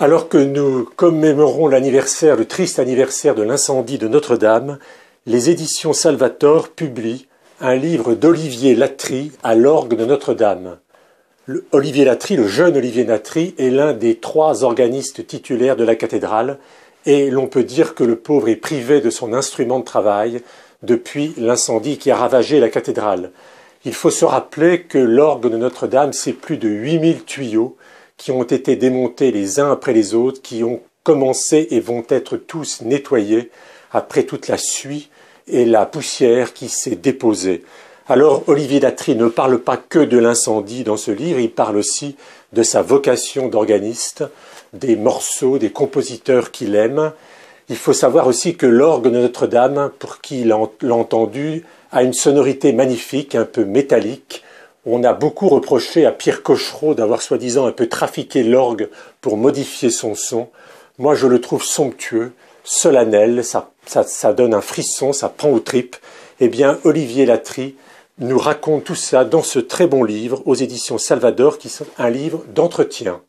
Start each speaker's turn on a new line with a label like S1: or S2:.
S1: Alors que nous commémorons l'anniversaire, le triste anniversaire de l'incendie de Notre-Dame, les éditions Salvator publient un livre d'Olivier Latry à l'orgue de Notre-Dame. Olivier Latry, le jeune Olivier Latry, est l'un des trois organistes titulaires de la cathédrale, et l'on peut dire que le pauvre est privé de son instrument de travail depuis l'incendie qui a ravagé la cathédrale. Il faut se rappeler que l'orgue de Notre-Dame, c'est plus de 8000 tuyaux qui ont été démontés les uns après les autres, qui ont commencé et vont être tous nettoyés après toute la suie et la poussière qui s'est déposée. Alors Olivier Latry ne parle pas que de l'incendie dans ce livre, il parle aussi de sa vocation d'organiste, des morceaux, des compositeurs qu'il aime. Il faut savoir aussi que l'orgue de Notre-Dame, pour qui l'a entendu, a une sonorité magnifique, un peu métallique, on a beaucoup reproché à Pierre Cochereau d'avoir soi-disant un peu trafiqué l'orgue pour modifier son son. Moi, je le trouve somptueux, solennel, ça, ça, ça donne un frisson, ça prend aux tripes. Eh bien, Olivier Latry nous raconte tout ça dans ce très bon livre aux éditions Salvador, qui sont un livre d'entretien.